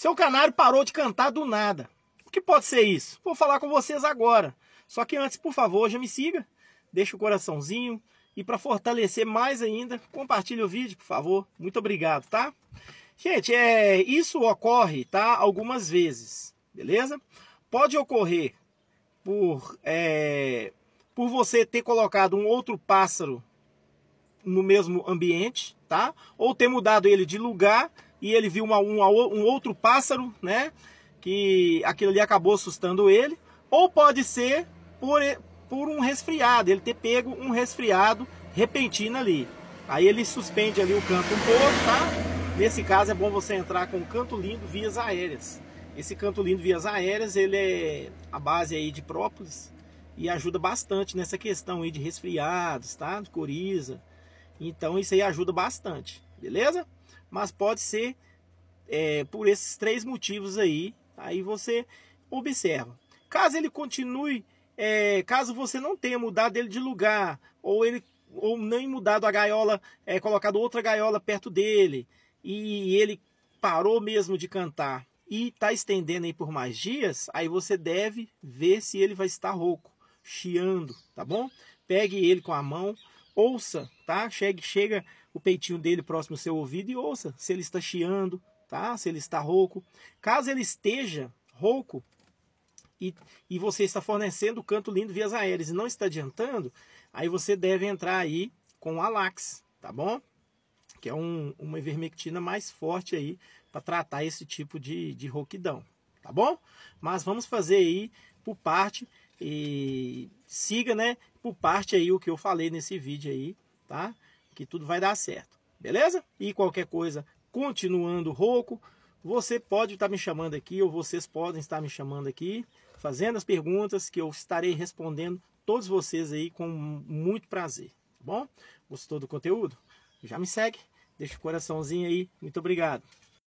Seu canário parou de cantar do nada. O que pode ser isso? Vou falar com vocês agora. Só que antes, por favor, já me siga, deixa o coraçãozinho e para fortalecer mais ainda, compartilhe o vídeo, por favor. Muito obrigado, tá? Gente, é, isso ocorre, tá? Algumas vezes, beleza? Pode ocorrer por, é, por você ter colocado um outro pássaro no mesmo ambiente, tá? Ou ter mudado ele de lugar e ele viu uma, um, um outro pássaro, né? Que aquilo ali acabou assustando ele. Ou pode ser por, por um resfriado, ele ter pego um resfriado repentino ali. Aí ele suspende ali o canto um pouco, tá? Nesse caso é bom você entrar com o canto lindo vias aéreas. Esse canto lindo vias aéreas, ele é a base aí de própolis e ajuda bastante nessa questão aí de resfriados, tá? De coriza, então isso aí ajuda bastante, beleza? Mas pode ser é, por esses três motivos aí. Aí você observa. Caso ele continue, é, caso você não tenha mudado ele de lugar, ou ele ou nem mudado a gaiola, é, colocado outra gaiola perto dele, e ele parou mesmo de cantar e está estendendo aí por mais dias, aí você deve ver se ele vai estar rouco, chiando, tá bom? Pegue ele com a mão, ouça, tá? Chega, chega o peitinho dele próximo ao seu ouvido e ouça se ele está chiando, tá? Se ele está rouco. Caso ele esteja rouco e, e você está fornecendo o canto lindo via aéreas e não está adiantando, aí você deve entrar aí com o Alax, tá bom? Que é um, uma ivermectina mais forte aí para tratar esse tipo de, de rouquidão, tá bom? Mas vamos fazer aí por parte e siga, né, por parte aí o que eu falei nesse vídeo aí, tá? Que tudo vai dar certo, beleza? E qualquer coisa, continuando rouco, você pode estar tá me chamando aqui, ou vocês podem estar me chamando aqui, fazendo as perguntas que eu estarei respondendo todos vocês aí com muito prazer, tá bom? Gostou do conteúdo? Já me segue, deixa o coraçãozinho aí, muito obrigado.